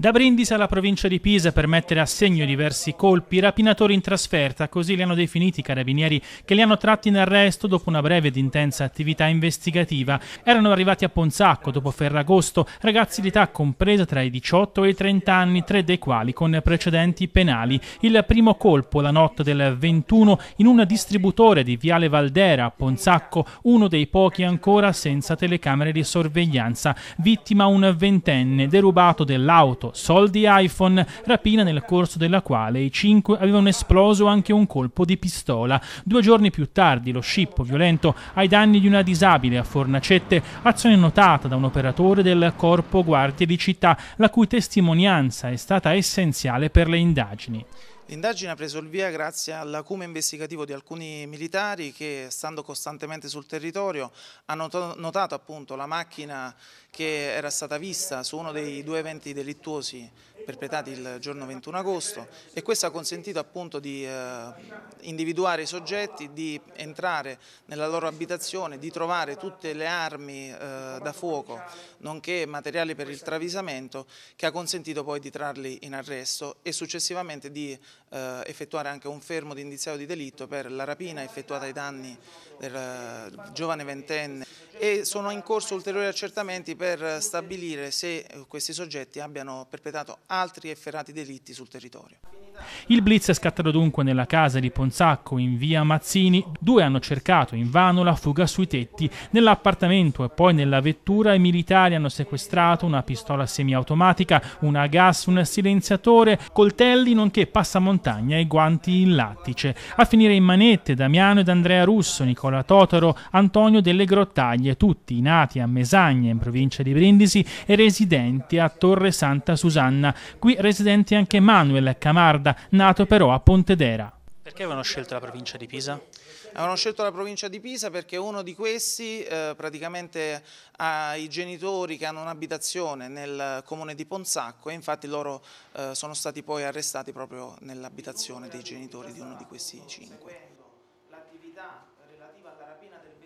Da Brindisi alla provincia di Pisa per mettere a segno diversi colpi, rapinatori in trasferta, così li hanno definiti i carabinieri che li hanno tratti in arresto dopo una breve ed intensa attività investigativa. Erano arrivati a Ponzacco dopo Ferragosto, ragazzi di età compresa tra i 18 e i 30 anni, tre dei quali con precedenti penali. Il primo colpo la notte del 21 in un distributore di Viale Valdera a Ponzacco, uno dei pochi ancora senza telecamere di sorveglianza. Vittima un ventenne, derubato dell'auto Soldi iPhone, rapina nel corso della quale i cinque avevano esploso anche un colpo di pistola. Due giorni più tardi lo scippo violento ai danni di una disabile a Fornacette, azione notata da un operatore del Corpo Guardie di Città, la cui testimonianza è stata essenziale per le indagini. L'indagine ha preso il via grazie all'acume investigativo di alcuni militari che, stando costantemente sul territorio, hanno notato appunto la macchina che era stata vista su uno dei due eventi delittuosi perpetrati il giorno 21 agosto e questo ha consentito appunto di eh, individuare i soggetti, di entrare nella loro abitazione, di trovare tutte le armi eh, da fuoco nonché materiali per il travisamento che ha consentito poi di trarli in arresto e successivamente di eh, effettuare anche un fermo di indiziato di delitto per la rapina effettuata ai danni del eh, giovane ventenne e sono in corso ulteriori accertamenti per stabilire se eh, questi soggetti abbiano perpetrato altri efferati delitti sul territorio. Il blitz è scattato dunque nella casa di Ponzacco in via Mazzini. Due hanno cercato invano la fuga sui tetti. Nell'appartamento e poi nella vettura i militari hanno sequestrato una pistola semiautomatica, una gas, un silenziatore, coltelli nonché passamontagna e guanti in lattice. A finire in manette Damiano ed Andrea Russo, Nicola Totaro, Antonio delle Grottaglie a tutti, nati a Mesagna in provincia di Brindisi e residenti a Torre Santa Susanna. Qui residenti anche Manuel Camarda, nato però a Pontedera. Perché avevano scelto la provincia di Pisa? Avevano scelto la provincia di Pisa perché uno di questi eh, praticamente ha i genitori che hanno un'abitazione nel comune di Ponzacco e infatti loro eh, sono stati poi arrestati proprio nell'abitazione dei genitori di uno di questi cinque. L'attività relativa alla rapina del